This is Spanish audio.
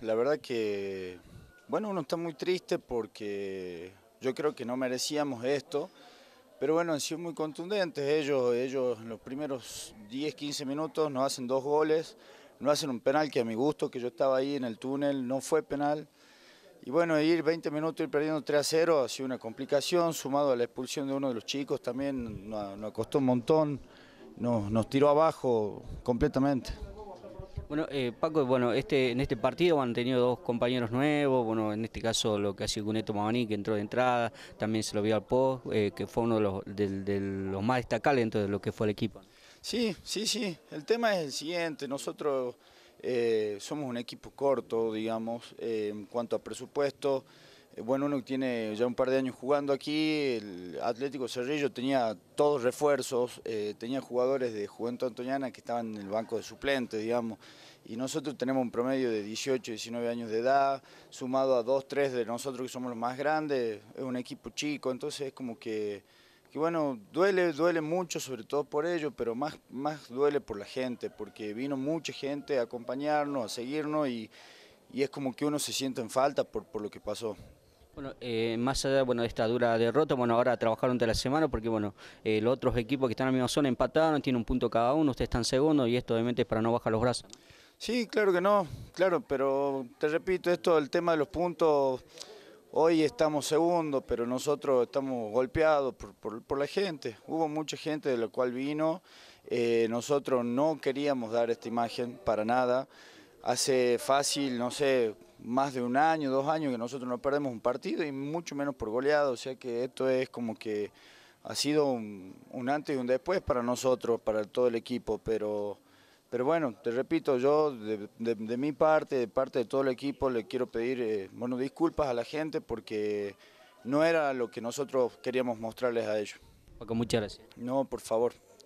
La verdad que, bueno, uno está muy triste porque yo creo que no merecíamos esto, pero bueno, han sido muy contundentes ellos, ellos en los primeros 10, 15 minutos nos hacen dos goles, nos hacen un penal que a mi gusto, que yo estaba ahí en el túnel, no fue penal, y bueno, ir 20 minutos, ir perdiendo 3 a 0, ha sido una complicación, sumado a la expulsión de uno de los chicos también, nos, costó un montón, nos tiró abajo completamente. Bueno, eh, Paco, bueno, este, en este partido han tenido dos compañeros nuevos, bueno, en este caso lo que ha sido Guneto Mamani, que entró de entrada, también se lo vio al post, eh, que fue uno de los, más destacables dentro de lo que fue el equipo. Sí, sí, sí, el tema es el siguiente, nosotros eh, somos un equipo corto, digamos, en cuanto a presupuesto, eh, bueno, uno tiene ya un par de años jugando aquí, el Atlético Cerrillo tenía todos refuerzos, eh, tenía jugadores de Juventud Antoniana que estaban en el banco de suplentes, digamos, y nosotros tenemos un promedio de 18, 19 años de edad, sumado a dos, tres de nosotros que somos los más grandes, es un equipo chico, entonces es como que, bueno, duele, duele mucho, sobre todo por ello, pero más, duele por la gente, porque vino mucha gente a acompañarnos, a seguirnos y es como que uno se siente en falta por lo que pasó. Bueno, eh, más allá bueno, de esta dura derrota, bueno, ahora trabajaron de la semana porque bueno, eh, los otros equipos que están en la misma zona empataron, tienen un punto cada uno, ustedes están segundo y esto obviamente es para no bajar los brazos. Sí, claro que no, claro, pero te repito, esto, el tema de los puntos, hoy estamos segundos, pero nosotros estamos golpeados por, la gente. Hubo mucha gente de la cual vino, eh, nosotros no queríamos dar esta imagen para nada. Hace fácil, no sé, más de un año, dos años que nosotros no perdemos un partido y mucho menos por goleado, o sea que esto es como que ha sido un, antes y un después para nosotros, para todo el equipo, pero, pero bueno, te repito, yo de, mi parte, de parte de todo el equipo, le quiero pedir eh, bueno, disculpas a la gente porque no era lo que nosotros queríamos mostrarles a ellos. Paco, muchas gracias. No, por favor.